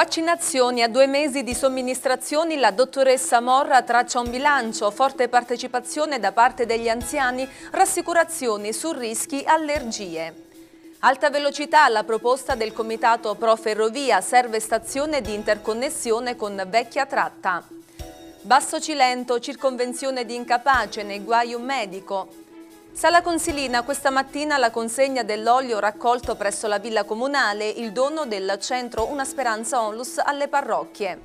Vaccinazioni a due mesi di somministrazioni, la dottoressa Morra traccia un bilancio, forte partecipazione da parte degli anziani, rassicurazioni su rischi, allergie. Alta velocità, la proposta del comitato Pro Ferrovia serve stazione di interconnessione con vecchia tratta. Basso Cilento, circonvenzione di incapace nei guai un medico. Sala Consilina, questa mattina la consegna dell'olio raccolto presso la Villa Comunale, il dono del centro Una Speranza Onlus alle parrocchie.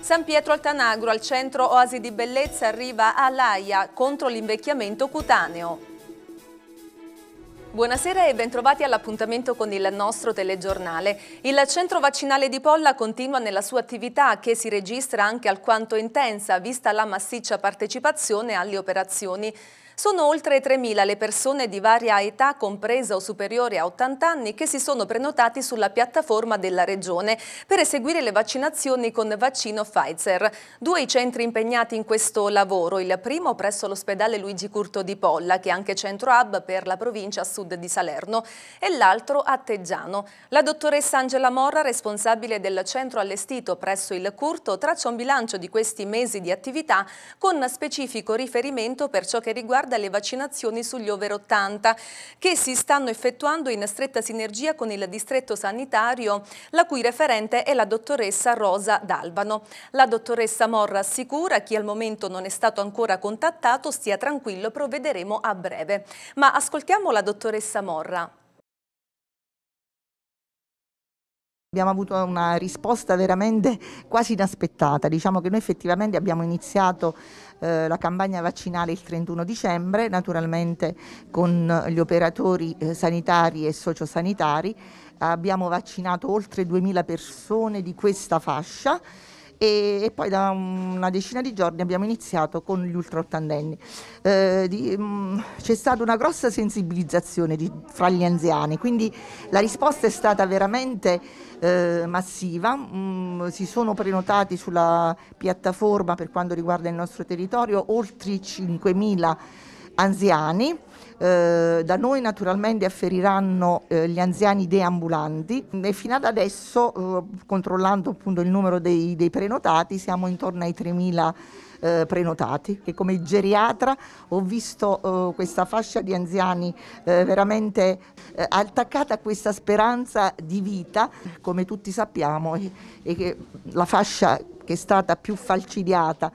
San Pietro Altanagro, al centro Oasi di Bellezza, arriva a Laia contro l'invecchiamento cutaneo. Buonasera e bentrovati all'appuntamento con il nostro telegiornale. Il centro vaccinale di Polla continua nella sua attività che si registra anche alquanto intensa vista la massiccia partecipazione alle operazioni. Sono oltre 3.000 le persone di varia età, compresa o superiore a 80 anni, che si sono prenotati sulla piattaforma della Regione per eseguire le vaccinazioni con vaccino Pfizer. Due i centri impegnati in questo lavoro, il primo presso l'ospedale Luigi Curto di Polla, che è anche centro hub per la provincia a sud di Salerno, e l'altro a Teggiano. La dottoressa Angela Morra, responsabile del centro allestito presso il Curto, traccia un bilancio di questi mesi di attività con specifico riferimento per ciò che riguarda riguarda le vaccinazioni sugli over 80 che si stanno effettuando in stretta sinergia con il distretto sanitario la cui referente è la dottoressa Rosa D'Albano. La dottoressa Morra assicura chi al momento non è stato ancora contattato stia tranquillo, provvederemo a breve. Ma ascoltiamo la dottoressa Morra. Abbiamo avuto una risposta veramente quasi inaspettata, diciamo che noi effettivamente abbiamo iniziato eh, la campagna vaccinale il 31 dicembre, naturalmente con gli operatori eh, sanitari e sociosanitari, abbiamo vaccinato oltre 2000 persone di questa fascia, e, e, poi da una decina di giorni abbiamo iniziato con gli ultra Eh, mm, c'è stata una grossa sensibilizzazione di, fra gli anziani, quindi la risposta è stata veramente eh, massiva, mm, si sono prenotati sulla piattaforma per quanto riguarda il nostro territorio oltre 5.000 anziani, eh, da noi naturalmente afferiranno eh, gli anziani deambulanti e fino ad adesso, eh, controllando appunto il numero dei, dei prenotati, siamo intorno ai 3.000 eh, prenotati e come geriatra ho visto eh, questa fascia di anziani eh, veramente eh, attaccata a questa speranza di vita, come tutti sappiamo, e, e la fascia che è stata più falcidiata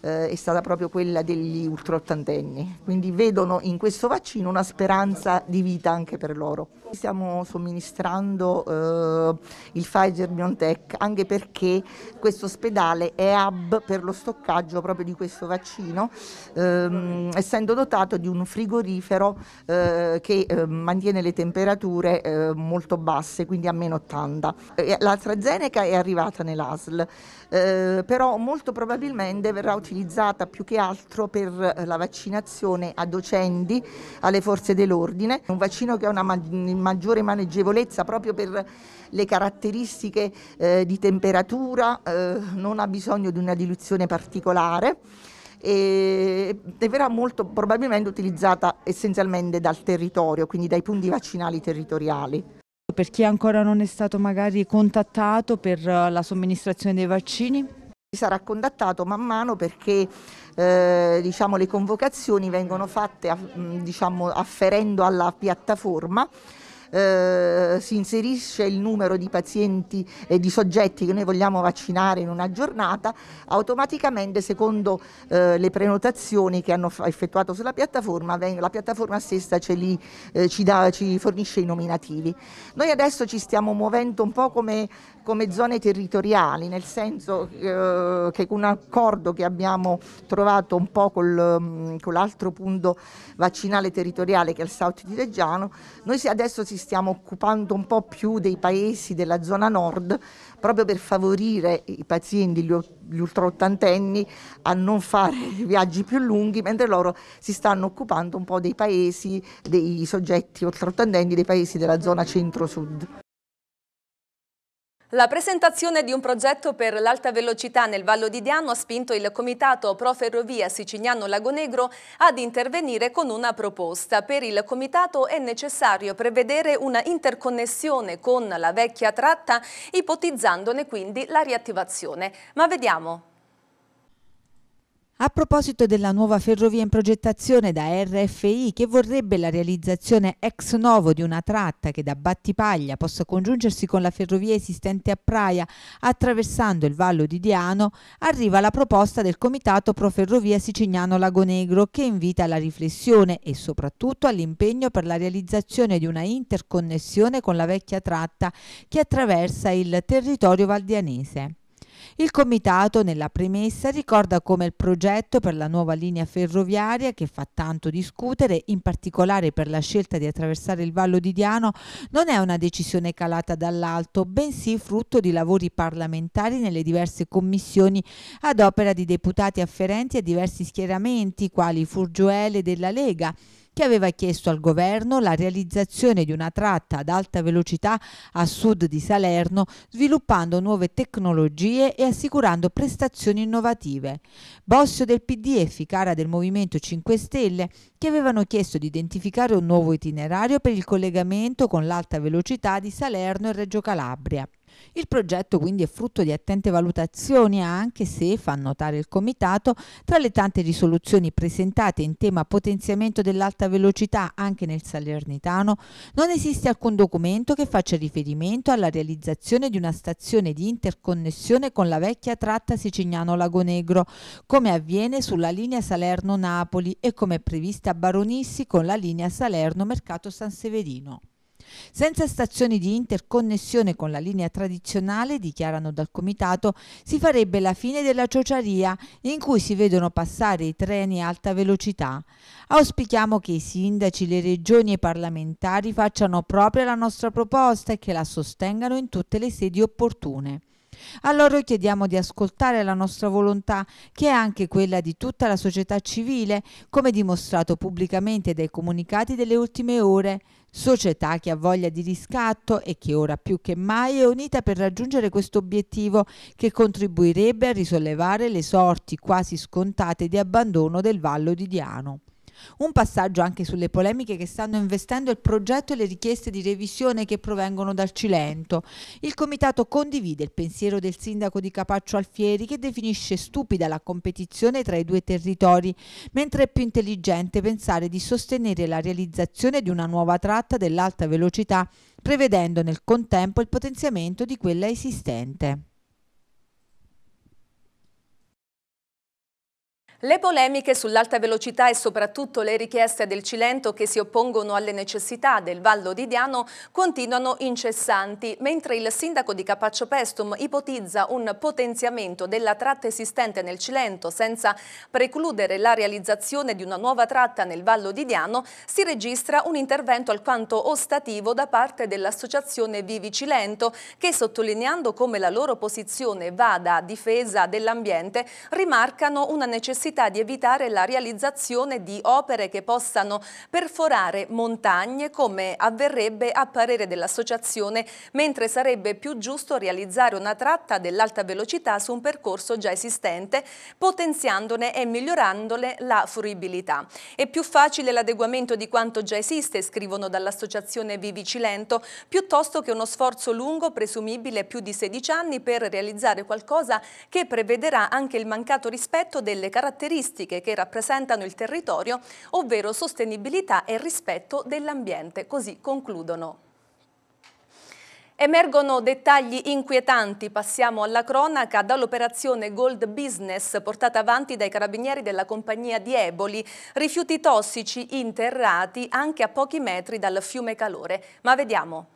eh, è stata proprio quella degli ultraottantenni, quindi vedono in questo vaccino una speranza di vita anche per loro. Stiamo somministrando eh, il Pfizer BioNTech anche perché questo ospedale è hub per lo stoccaggio proprio di questo vaccino, ehm, essendo dotato di un frigorifero eh, che eh, mantiene le temperature eh, molto basse, quindi a meno 80. L'AstraZeneca è arrivata nell'ASL, eh, però molto probabilmente verrà utilizzata più che altro per la vaccinazione a docenti, alle forze dell'ordine, un vaccino che ha una maggiore maneggevolezza proprio per le caratteristiche eh, di temperatura, eh, non ha bisogno di una diluzione particolare e, verrà molto probabilmente utilizzata essenzialmente dal territorio, quindi dai punti vaccinali territoriali per chi ancora non è stato magari contattato per eh, la somministrazione dei vaccini? Sarà contattato man mano perché eh, diciamo, le convocazioni vengono fatte diciamo, afferendo alla piattaforma eh, si inserisce il numero di pazienti e di soggetti che noi vogliamo vaccinare in una giornata, automaticamente secondo eh, le prenotazioni che hanno effettuato sulla piattaforma, la piattaforma stessa li, eh, ci, da, ci, fornisce i nominativi. Noi adesso ci stiamo muovendo un po' come come zone territoriali, nel senso eh, che con un accordo che abbiamo trovato un po' col, mm, con l'altro punto vaccinale territoriale che è il South di Reggiano, noi adesso ci stiamo occupando un po' più dei paesi della zona nord proprio per favorire i pazienti, gli, ultraottantenni, a non fare viaggi più lunghi, mentre loro si stanno occupando un po' dei paesi, dei soggetti ultraottantenni, dei paesi della zona centro-sud. La presentazione di un progetto per l'alta velocità nel Vallo di Diano ha spinto il Comitato Pro Ferrovia Siciliano Lagonegro ad intervenire con una proposta. Per il Comitato è necessario prevedere una interconnessione con la vecchia tratta, ipotizzandone quindi la riattivazione. Ma vediamo. A proposito della nuova ferrovia in progettazione da RFI che vorrebbe la realizzazione ex novo di una tratta che da Battipaglia possa congiungersi con la ferrovia esistente a Praia attraversando il Vallo di Diano, arriva la proposta del Comitato Pro Ferrovia Sicignano Lago Negro che invita alla riflessione e soprattutto all'impegno per la realizzazione di una interconnessione con la vecchia tratta che attraversa il territorio valdianese. Il Comitato, nella premessa, ricorda come il progetto per la nuova linea ferroviaria, che fa tanto discutere, in particolare per la scelta di attraversare il Vallo di Diano, non è una decisione calata dall'alto, bensì frutto di lavori parlamentari nelle diverse commissioni ad opera di deputati afferenti a diversi schieramenti, quali Furgioele della Lega, che aveva chiesto al governo la realizzazione di una tratta ad alta velocità a sud di Salerno, sviluppando nuove tecnologie e assicurando prestazioni innovative. Bossio del PD e Ficara del Movimento 5 Stelle che avevano chiesto di identificare un nuovo itinerario per il collegamento con l'alta velocità di Salerno e Reggio Calabria. Il progetto quindi è frutto di attente valutazioni anche se, fa notare il Comitato, tra le tante risoluzioni presentate in tema potenziamento dell'alta velocità anche nel Salernitano, non esiste alcun documento che faccia riferimento alla realizzazione di una stazione di interconnessione con la vecchia tratta Sicignano-Lago Negro, come avviene sulla linea Salerno-Napoli e come è prevista a Baronissi con la linea Salerno-Mercato San Severino. Senza stazioni di interconnessione con la linea tradizionale, dichiarano dal Comitato, si farebbe la fine della ciociaria in cui si vedono passare i treni a alta velocità. Auspichiamo che i sindaci, le regioni e i parlamentari facciano propria la nostra proposta e che la sostengano in tutte le sedi opportune. A loro chiediamo di ascoltare la nostra volontà, che è anche quella di tutta la società civile, come dimostrato pubblicamente dai comunicati delle ultime ore. Società che ha voglia di riscatto e che ora più che mai è unita per raggiungere questo obiettivo che contribuirebbe a risollevare le sorti quasi scontate di abbandono del Vallo di Diano. Un passaggio anche sulle polemiche che stanno investendo il progetto e le richieste di revisione che provengono dal Cilento. Il comitato condivide il pensiero del sindaco di Capaccio Alfieri che definisce stupida la competizione tra i due territori, mentre è più intelligente pensare di sostenere la realizzazione di una nuova tratta dell'alta velocità, prevedendo nel contempo il potenziamento di quella esistente. Le polemiche sull'alta velocità e soprattutto le richieste del Cilento che si oppongono alle necessità del Vallo di Diano continuano incessanti, mentre il sindaco di Capaccio Pestum ipotizza un potenziamento della tratta esistente nel Cilento senza precludere la realizzazione di una nuova tratta nel Vallo di Diano, si registra un intervento alquanto ostativo da parte dell'associazione Vivi Cilento che sottolineando come la loro posizione vada a difesa dell'ambiente rimarcano una necessità necessità di evitare la realizzazione di opere che possano perforare montagne come avverrebbe a parere dell'associazione, mentre sarebbe più giusto realizzare una tratta dell'alta velocità su un percorso già esistente, potenziandone e migliorandone la fruibilità. È più facile l'adeguamento di quanto già esiste, scrivono dall'associazione Vivi Cilento, piuttosto che uno sforzo lungo, presumibile più di 16 anni, per realizzare qualcosa che prevederà anche il mancato rispetto delle caratteristiche caratteristiche che rappresentano il territorio, ovvero sostenibilità e rispetto dell'ambiente, così concludono. Emergono dettagli inquietanti, passiamo alla cronaca, dall'operazione Gold Business portata avanti dai carabinieri della compagnia di Eboli, rifiuti tossici interrati anche a pochi metri dal fiume Calore. Ma vediamo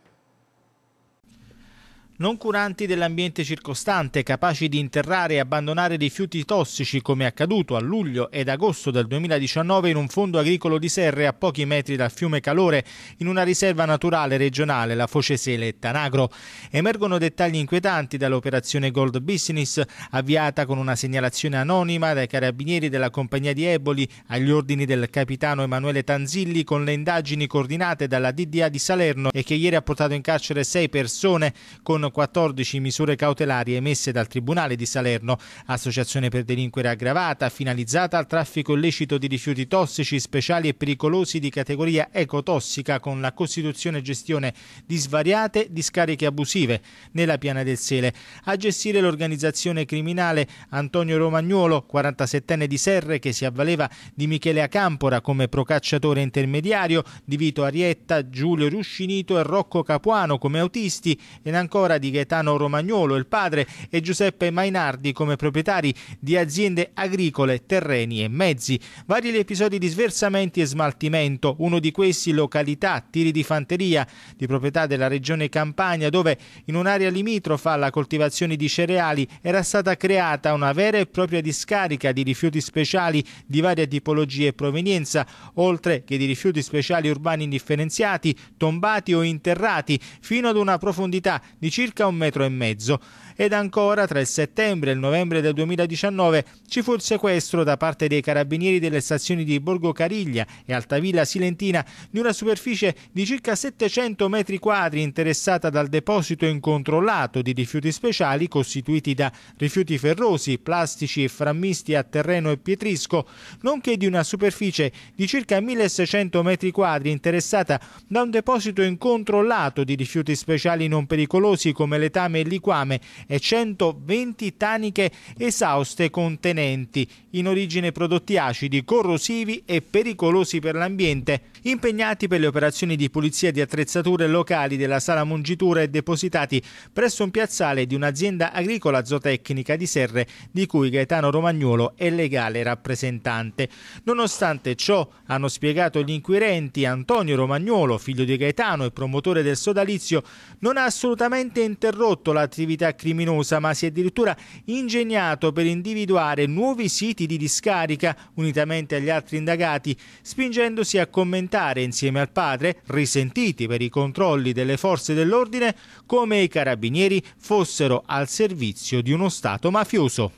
non curanti dell'ambiente circostante, capaci di interrare e abbandonare rifiuti tossici come accaduto a luglio ed agosto del 2019 in un fondo agricolo di serre a pochi metri dal fiume Calore, in una riserva naturale regionale, la Focesele e Tanagro. Emergono dettagli inquietanti dall'operazione Gold Business, avviata con una segnalazione anonima dai carabinieri della compagnia di Eboli agli ordini del capitano Emanuele Tanzilli con le indagini coordinate dalla DDA di Salerno e che ieri ha portato in carcere sei persone con 14 misure cautelari emesse dal Tribunale di Salerno, associazione per delinquere aggravata, finalizzata al traffico illecito di rifiuti tossici speciali e pericolosi di categoria ecotossica con la costituzione e gestione di svariate discariche abusive nella piana del Sele. A gestire l'organizzazione criminale Antonio Romagnuolo, 47enne di Serre, che si avvaleva di Michele Acampora come procacciatore intermediario, di Vito Arietta, Giulio Ruscinito e Rocco Capuano come autisti ed ancora di Gaetano Romagnolo, il padre, e Giuseppe Mainardi come proprietari di aziende agricole, terreni e mezzi. Vari gli episodi di sversamenti e smaltimento, uno di questi località Tiri di Fanteria, di proprietà della regione Campania, dove in un'area limitrofa alla coltivazione di cereali era stata creata una vera e propria discarica di rifiuti speciali di varia tipologia e provenienza, oltre che di rifiuti speciali urbani indifferenziati, tombati o interrati, fino ad una profondità di circa circa un metro e mezzo. Ed ancora tra il settembre e il novembre del 2019 ci fu il sequestro da parte dei carabinieri delle stazioni di Borgo Cariglia e Altavilla Silentina di una superficie di circa 700 metri quadri interessata dal deposito incontrollato di rifiuti speciali costituiti da rifiuti ferrosi, plastici e frammisti a terreno e pietrisco, nonché di una superficie di circa 1600 metri quadri interessata da un deposito incontrollato di rifiuti speciali non pericolosi come letame e liquame e 120 taniche esauste contenenti in origine prodotti acidi, corrosivi e pericolosi per l'ambiente, impegnati per le operazioni di pulizia di attrezzature locali della sala mungitura e depositati presso un piazzale di un'azienda agricola zootecnica di Serre di cui Gaetano Romagnolo è legale rappresentante. Nonostante ciò, hanno spiegato gli inquirenti, Antonio Romagnolo, figlio di Gaetano e promotore del sodalizio, non ha assolutamente interrotto l'attività criminale criminosa, ma si è addirittura ingegnato per individuare nuovi siti di discarica unitamente agli altri indagati, spingendosi a commentare insieme al padre, risentiti per i controlli delle forze dell'ordine, come i carabinieri fossero al servizio di uno Stato mafioso.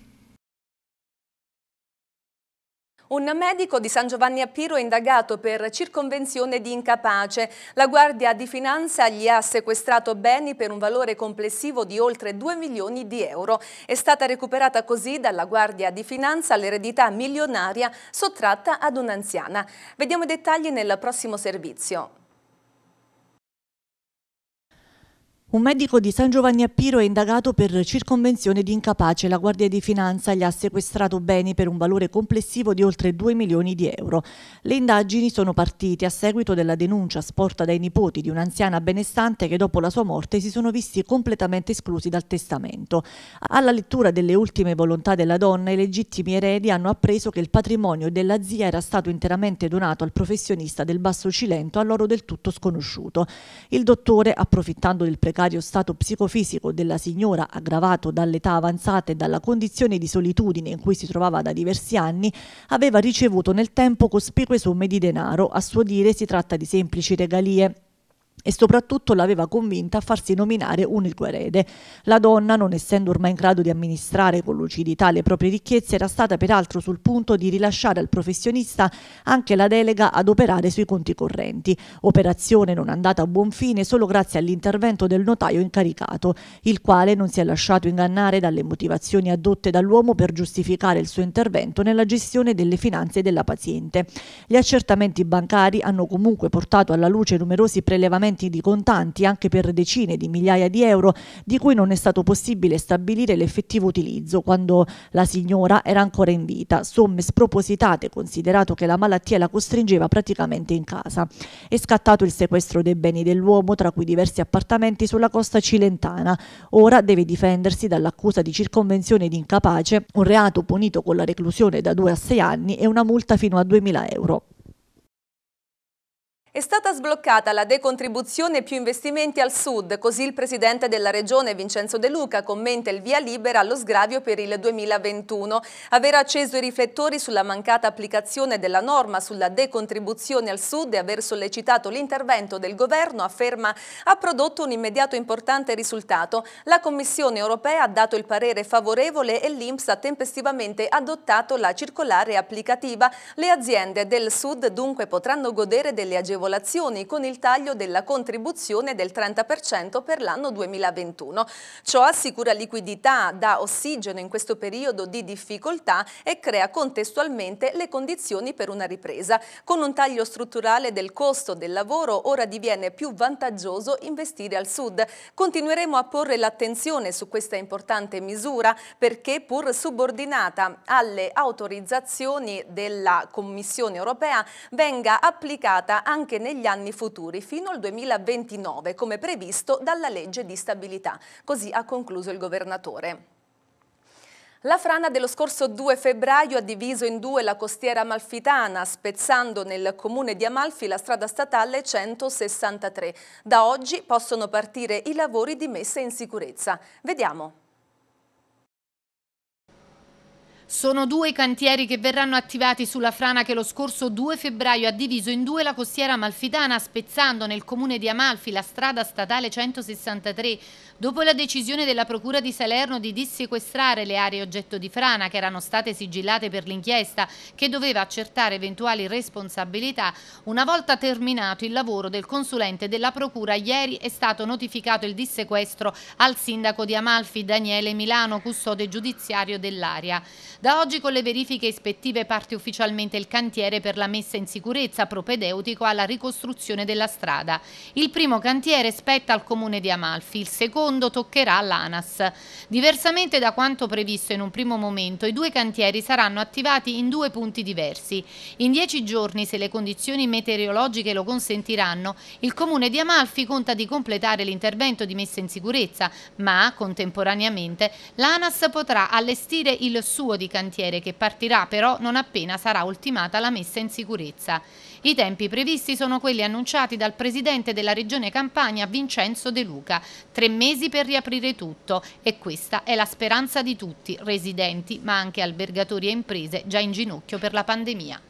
Un medico di San Giovanni a Piro è indagato per circonvenzione di incapace. La Guardia di Finanza gli ha sequestrato beni per un valore complessivo di oltre 2 milioni di euro. È stata recuperata così dalla Guardia di Finanza l'eredità milionaria sottratta ad un'anziana. Vediamo i dettagli nel prossimo servizio. Un medico di San Giovanni a Piro è indagato per circonvenzione di incapace. La Guardia di Finanza gli ha sequestrato beni per un valore complessivo di oltre 2 milioni di euro. Le indagini sono partite a seguito della denuncia sporta dai nipoti di un'anziana benestante che dopo la sua morte si sono visti completamente esclusi dal testamento. Alla lettura delle ultime volontà della donna, i legittimi eredi hanno appreso che il patrimonio della zia era stato interamente donato al professionista del Basso Cilento, a loro del tutto sconosciuto. Il dottore, approfittando del precario precario stato psicofisico della signora, aggravato dall'età avanzata e dalla condizione di solitudine in cui si trovava da diversi anni, aveva ricevuto nel tempo cospicue somme di denaro. A suo dire si tratta di semplici regalie e soprattutto l'aveva convinta a farsi nominare un unico erede. La donna, non essendo ormai in grado di amministrare con lucidità le proprie ricchezze, era stata peraltro sul punto di rilasciare al professionista anche la delega ad operare sui conti correnti, operazione non andata a buon fine solo grazie all'intervento del notaio incaricato, il quale non si è lasciato ingannare dalle motivazioni adotte dall'uomo per giustificare il suo intervento nella gestione delle finanze della paziente. Gli accertamenti bancari hanno comunque portato alla luce numerosi prelevamenti movimenti di contanti anche per decine di migliaia di euro di cui non è stato possibile stabilire l'effettivo utilizzo quando la signora era ancora in vita, somme spropositate considerato che la malattia la costringeva praticamente in casa. È scattato il sequestro dei beni dell'uomo, tra cui diversi appartamenti sulla costa cilentana. Ora deve difendersi dall'accusa di circonvenzione di incapace, un reato punito con la reclusione da 2 a 6 anni e una multa fino a 2.000 euro. È stata sbloccata la decontribuzione più investimenti al sud, così il presidente della regione Vincenzo De Luca commenta il via libera allo sgravio per il 2021. Aver acceso i riflettori sulla mancata applicazione della norma sulla decontribuzione al sud e aver sollecitato l'intervento del governo afferma ha prodotto un immediato importante risultato. La Commissione europea ha dato il parere favorevole e l'Inps ha tempestivamente adottato la circolare applicativa. Le aziende del sud dunque potranno godere delle agevolazioni agevolazioni con il taglio della contribuzione del 30% per l'anno 2021. Ciò assicura liquidità, dà ossigeno in questo periodo di difficoltà e crea contestualmente le condizioni per una ripresa. Con un taglio strutturale del costo del lavoro ora diviene più vantaggioso investire al sud. Continueremo a porre l'attenzione su questa importante misura perché pur subordinata alle autorizzazioni della Commissione europea venga applicata anche anche negli anni futuri, fino al 2029, come previsto dalla legge di stabilità. Così ha concluso il governatore. La frana dello scorso 2 febbraio ha diviso in due la costiera amalfitana, spezzando nel comune di Amalfi la strada statale 163. Da oggi possono partire i lavori di messa in sicurezza. Vediamo. Sono due i cantieri che verranno attivati sulla frana che lo scorso 2 febbraio ha diviso in due la costiera amalfitana, spezzando nel comune di Amalfi la strada statale 163, dopo la decisione della Procura di Salerno di dissequestrare le aree oggetto di frana che erano state sigillate per l'inchiesta che doveva accertare eventuali responsabilità. Una volta terminato il lavoro del consulente della Procura, ieri è stato notificato il dissequestro al sindaco di Amalfi, Daniele Milano, custode giudiziario dell'area. Da oggi con le verifiche ispettive parte ufficialmente il cantiere per la messa in sicurezza propedeutico alla ricostruzione della strada. Il primo cantiere spetta al comune di Amalfi, il secondo toccherà all'ANAS. Diversamente da quanto previsto in un primo momento, i due cantieri saranno attivati in due punti diversi. In dieci giorni, se le condizioni meteorologiche lo consentiranno, il comune di Amalfi conta di completare l'intervento di messa in sicurezza, ma contemporaneamente l'ANAS potrà allestire il suo di cantiere che partirà però non appena sarà ultimata la messa in sicurezza. I tempi previsti sono quelli annunciati dal presidente della regione Campania Vincenzo De Luca, tre mesi per riaprire tutto e questa è la speranza di tutti, residenti ma anche albergatori e imprese già in ginocchio per la pandemia.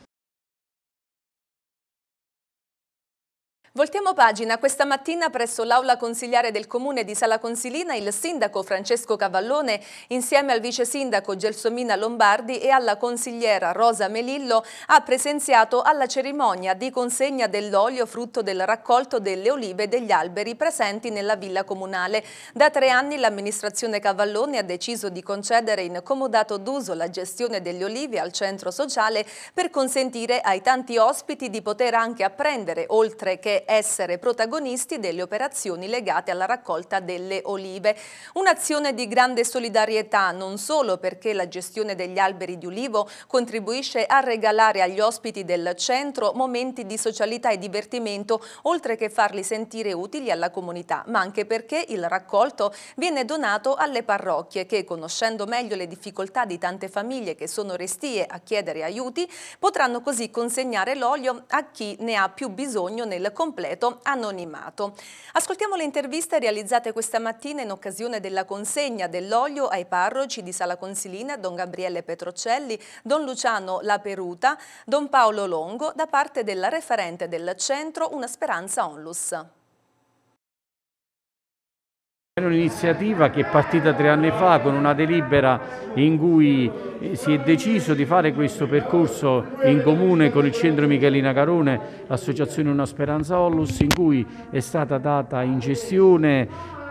Voltiamo pagina. Questa mattina presso l'aula consigliare del comune di Sala Consilina il sindaco Francesco Cavallone insieme al vice sindaco Gelsomina Lombardi e alla consigliera Rosa Melillo ha presenziato alla cerimonia di consegna dell'olio frutto del raccolto delle olive e degli alberi presenti nella villa comunale. Da tre anni l'amministrazione Cavallone ha deciso di concedere in comodato d'uso la gestione delle olive al centro sociale per consentire ai tanti ospiti di poter anche apprendere, oltre che essere protagonisti delle operazioni legate alla raccolta delle olive. Un'azione di grande solidarietà non solo perché la gestione degli alberi di ulivo contribuisce a regalare agli ospiti del centro momenti di socialità e divertimento, oltre che farli sentire utili alla comunità, ma anche perché il raccolto viene donato alle parrocchie che, conoscendo meglio le difficoltà di tante famiglie che sono restie a chiedere aiuti, potranno così consegnare l'olio a chi ne ha più bisogno nel complesso completo anonimato. Ascoltiamo le interviste realizzate questa mattina in occasione della consegna dell'olio ai parroci di Sala Consilina, Don Gabriele Petrocelli, Don Luciano La Peruta, Don Paolo Longo, da parte della referente del centro Una Speranza Onlus. È un'iniziativa che è partita tre anni fa con una delibera in cui eh, si è deciso di fare questo percorso in comune con il centro Michelina Carone, l'associazione Una Speranza Ollus, in cui è stata data in gestione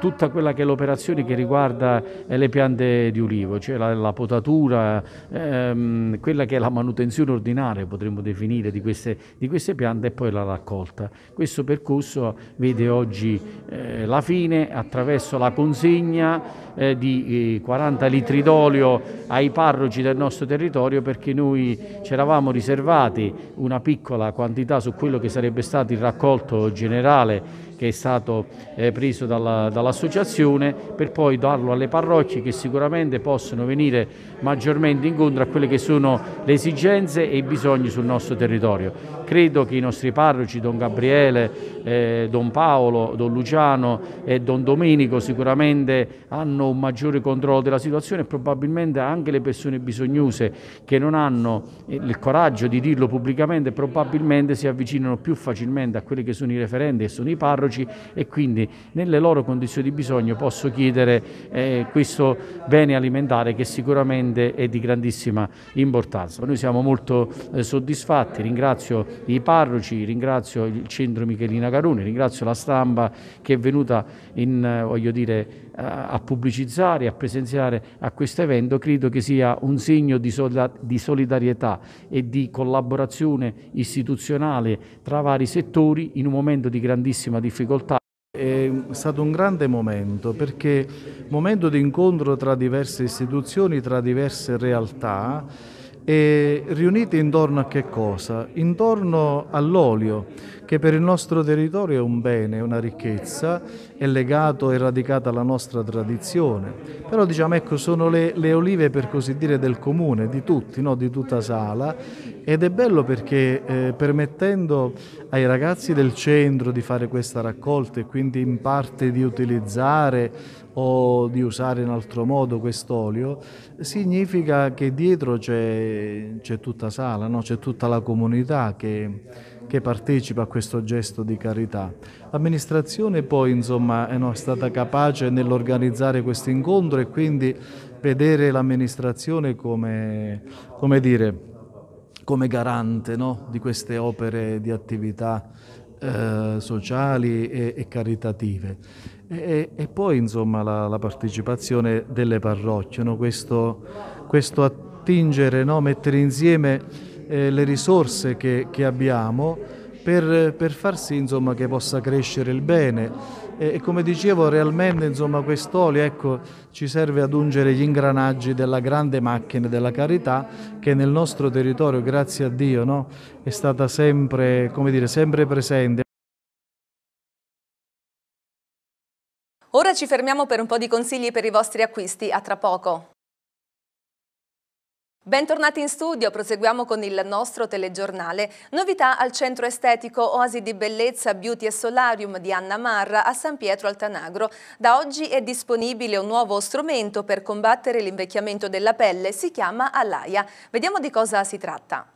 tutta quella che è l'operazione che riguarda eh, le piante di ulivo, cioè la, la potatura, ehm, quella che è la manutenzione ordinaria potremmo definire di queste, di queste, piante e poi la raccolta. Questo percorso vede oggi eh, la fine attraverso la consegna eh, di 40 eh, litri d'olio ai parroci del nostro territorio perché noi ci eravamo riservati una piccola quantità su quello che sarebbe stato il raccolto generale che è stato eh, preso dalla, dall'associazione per poi darlo alle parrocchie che sicuramente possono venire maggiormente incontro a quelle che sono le esigenze e i bisogni sul nostro territorio. Credo che i nostri parroci, Don Gabriele, eh, Don Paolo, Don Luciano e Don Domenico sicuramente hanno un maggiore controllo della situazione e probabilmente anche le persone bisognose che non hanno il coraggio di dirlo pubblicamente probabilmente si avvicinano più facilmente a quelli che sono i referenti e sono i parroci e quindi nelle loro condizioni di bisogno posso chiedere eh, questo bene alimentare che sicuramente è di grandissima importanza. Noi siamo molto eh, soddisfatti, ringrazio i parroci, ringrazio il centro Michelina Carone, ringrazio la stampa che è venuta in, eh, dire, eh, a pubblicizzare, a presenziare a questo evento, credo che sia un segno di, di solidarietà e di collaborazione istituzionale tra vari settori in un momento di grandissima difficoltà. È stato un grande momento perché momento di incontro tra diverse istituzioni, tra diverse realtà e riunite intorno a che cosa? Intorno all'olio, che per il nostro territorio è un bene, una ricchezza, è legato e radicato alla nostra tradizione. Però diciamo, ecco, sono le, le, olive per così dire del comune, di tutti, no? di tutta Sala, ed è bello perché eh, permettendo ai ragazzi del centro di fare questa raccolta e quindi in parte di utilizzare o di usare in altro modo quest'olio, significa che dietro c'è, tutta Sala, no? c'è tutta la comunità che, che, partecipa a questo gesto di carità. L'amministrazione poi insomma, è stata capace nell'organizzare questo incontro e quindi vedere l'amministrazione come, come, come, garante no? di queste opere di attività eh, sociali e, e caritative. E, e poi insomma la, la, partecipazione delle parrocchie, no? questo, questo, attingere, no? mettere insieme eh, le risorse che, che abbiamo per, per, far sì insomma, che possa crescere il bene. E, e come dicevo, realmente insomma, quest'olio ecco, ci serve ad ungere gli ingranaggi della grande macchina della carità che nel nostro territorio, grazie a Dio, no? è stata sempre, dire, sempre presente. Ora ci fermiamo per un po' di consigli per i vostri acquisti, a tra poco. Bentornati in studio, proseguiamo con il nostro telegiornale. Novità al centro estetico Oasi di Bellezza Beauty e Solarium di Anna Marra a San Pietro Altanagro. Da oggi è disponibile un nuovo strumento per combattere l'invecchiamento della pelle, si chiama Alaia. Vediamo di cosa si tratta.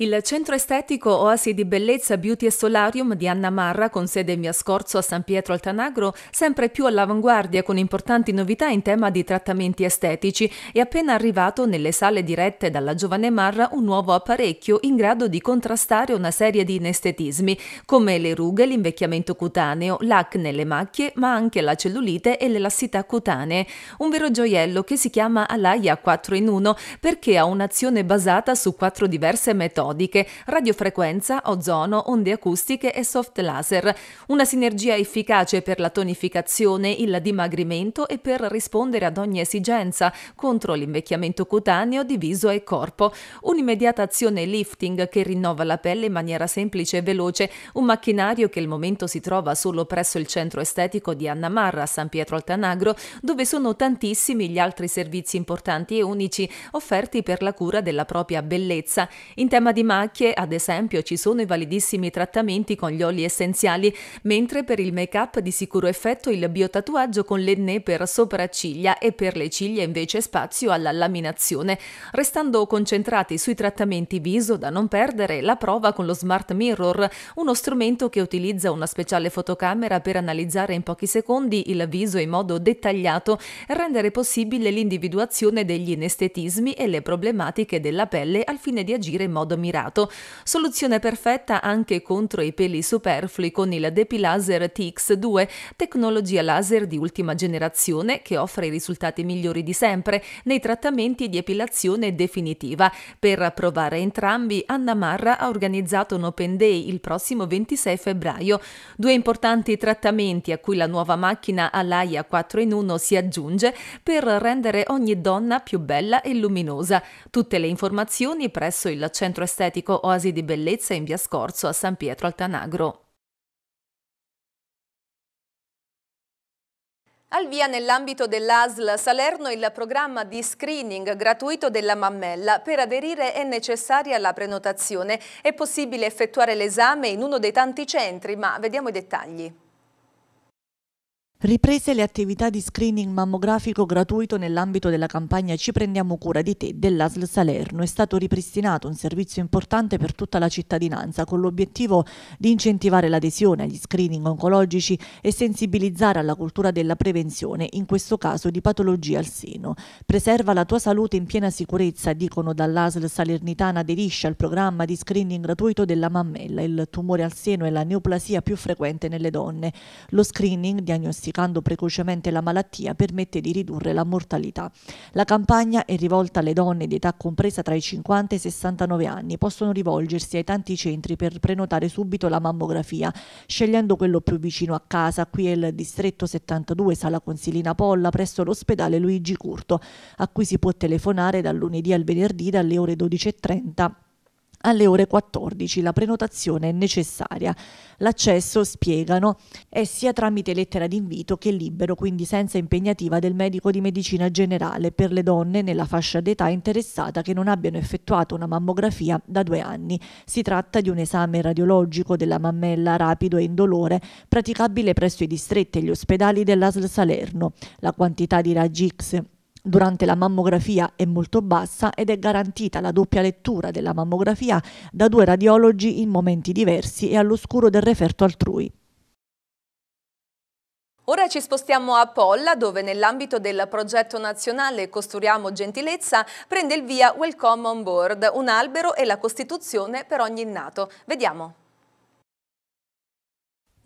Il centro estetico Oasi di Bellezza Beauty e Solarium di Anna Marra, con sede in via Scorzo a San Pietro al Tanagro, sempre più all'avanguardia con importanti novità in tema di trattamenti estetici, è appena arrivato nelle sale dirette dalla giovane Marra un nuovo apparecchio in grado di contrastare una serie di inestetismi, come le rughe, l'invecchiamento cutaneo, l'acne, le macchie, ma anche la cellulite e le lassità cutanee. Un vero gioiello che si chiama Alaya 4 in 1 perché ha un'azione basata su quattro diverse metodologie metodiche, radiofrequenza, ozono, onde acustiche e soft laser. Una sinergia efficace per la tonificazione, il dimagrimento e per rispondere ad ogni esigenza contro l'invecchiamento cutaneo di viso e corpo. Un'immediata azione lifting che rinnova la pelle in maniera semplice e veloce, un macchinario che al momento si trova solo presso il centro estetico di Anna Marra a San Pietro Altanagro, dove sono tantissimi gli altri servizi importanti e unici offerti per la cura della propria bellezza. In tema di di macchie, ad esempio, ci sono i validissimi trattamenti con gli oli essenziali, mentre per il make-up di sicuro effetto il biotatuaggio con l'enne per sopracciglia e per le ciglia invece spazio alla laminazione. Restando concentrati sui trattamenti viso, da non perdere la prova con lo smart mirror, uno strumento che utilizza una speciale fotocamera per analizzare in pochi secondi il viso in modo dettagliato e rendere possibile l'individuazione degli inestetismi e le problematiche della pelle al fine di agire in modo migliore mirato. Soluzione perfetta anche contro i peli superflui con il Depilaser TX2, tecnologia laser di ultima generazione che offre i risultati migliori di sempre nei trattamenti di epilazione definitiva. Per provare entrambi, Anna Marra ha organizzato un Open Day il prossimo 26 febbraio. Due importanti trattamenti a cui la nuova macchina Alaya 4 in 1 si aggiunge per rendere ogni donna più bella e luminosa. Tutte le informazioni presso il centro estetico estetico Oasi di Bellezza in via Scorzo a San Pietro Altanagro. Al via nell'ambito dell'ASL Salerno il programma di screening gratuito della mammella. Per aderire è necessaria la prenotazione. È possibile effettuare l'esame in uno dei tanti centri, ma vediamo i dettagli. Riprese le attività di screening mammografico gratuito nell'ambito della campagna Ci prendiamo cura di te dell'ASL Salerno. È stato ripristinato un servizio importante per tutta la cittadinanza con l'obiettivo di incentivare l'adesione agli screening oncologici e sensibilizzare alla cultura della prevenzione, in questo caso di patologie al seno. Preserva la tua salute in piena sicurezza, dicono dall'ASL Salernitana aderisce al programma di screening gratuito della mammella. Il tumore al seno è la neoplasia più frequente nelle donne. Lo screening diagnostico diagnosticando precocemente la malattia permette di ridurre la mortalità. La campagna è rivolta alle donne di età compresa tra i 50 e i 69 anni. Possono rivolgersi ai tanti centri per prenotare subito la mammografia, scegliendo quello più vicino a casa, qui è il distretto 72, sala Consilina Polla, presso l'ospedale Luigi Curto, a cui si può telefonare dal lunedì al venerdì dalle ore 12.30 alle ore 14. La prenotazione è necessaria. L'accesso, spiegano, è sia tramite lettera d'invito che libero, quindi senza impegnativa del medico di medicina generale per le donne nella fascia d'età interessata che non abbiano effettuato una mammografia da due anni. Si tratta di un esame radiologico della mammella rapido e indolore praticabile presso i distretti e gli ospedali dell'ASL Salerno. La quantità di raggi X durante la mammografia è molto bassa ed è garantita la doppia lettura della mammografia da due radiologi in momenti diversi e all'oscuro del referto altrui. Ora ci spostiamo a Polla dove nell'ambito del progetto nazionale Costruiamo Gentilezza prende il via Welcome on Board, un albero e la Costituzione per ogni innato. Vediamo.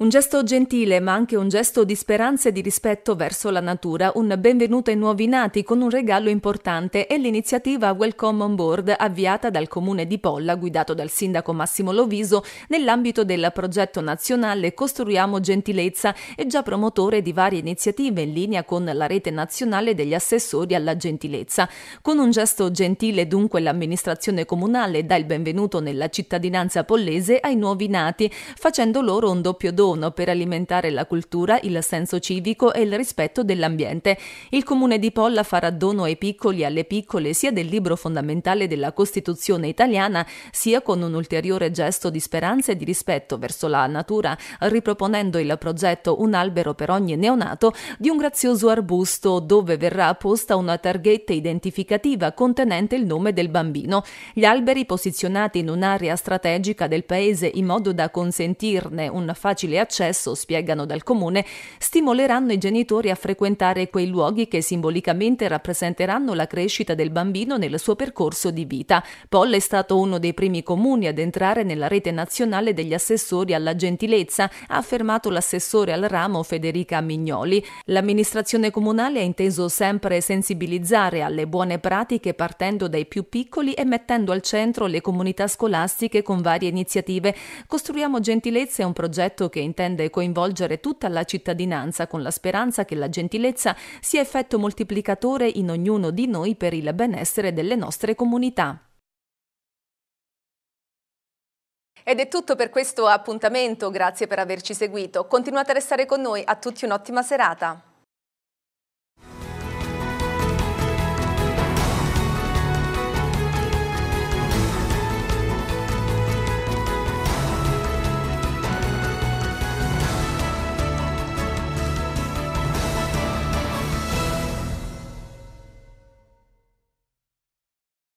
Un gesto gentile, ma anche un gesto di speranza e di rispetto verso la natura, un benvenuto ai nuovi nati con un regalo importante è l'iniziativa Welcome on Board avviata dal comune di Polla, guidato dal sindaco Massimo Loviso, nell'ambito del progetto nazionale Costruiamo Gentilezza e già promotore di varie iniziative in linea con la rete nazionale degli assessori alla gentilezza. Con un gesto gentile, dunque, l'amministrazione comunale dà il benvenuto nella cittadinanza pollese ai nuovi nati, facendo loro un doppio dono sono per alimentare la cultura, il senso civico e il rispetto dell'ambiente. Il comune di Polla farà dono ai piccoli e alle piccole sia del libro fondamentale della Costituzione italiana, sia con un ulteriore gesto di speranza e di rispetto verso la natura, riproponendo il progetto Un albero per ogni neonato di un grazioso arbusto dove verrà posta una targhetta identificativa contenente il nome del bambino. Gli alberi posizionati in un'area strategica del paese in modo da consentirne un facile accesso, spiegano dal comune, stimoleranno i genitori a frequentare quei luoghi che simbolicamente rappresenteranno la crescita del bambino nel suo percorso di vita. Poll è stato uno dei primi comuni ad entrare nella rete nazionale degli assessori alla gentilezza, ha affermato l'assessore al ramo Federica Mignoli. L'amministrazione comunale ha inteso sempre sensibilizzare alle buone pratiche partendo dai più piccoli e mettendo al centro le comunità scolastiche con varie iniziative. Costruiamo gentilezza è un progetto che intende coinvolgere tutta la cittadinanza con la speranza che la gentilezza sia effetto moltiplicatore in ognuno di noi per il benessere delle nostre comunità. Ed è tutto per questo appuntamento, grazie per averci seguito. Continuate a restare con noi, a tutti un'ottima serata.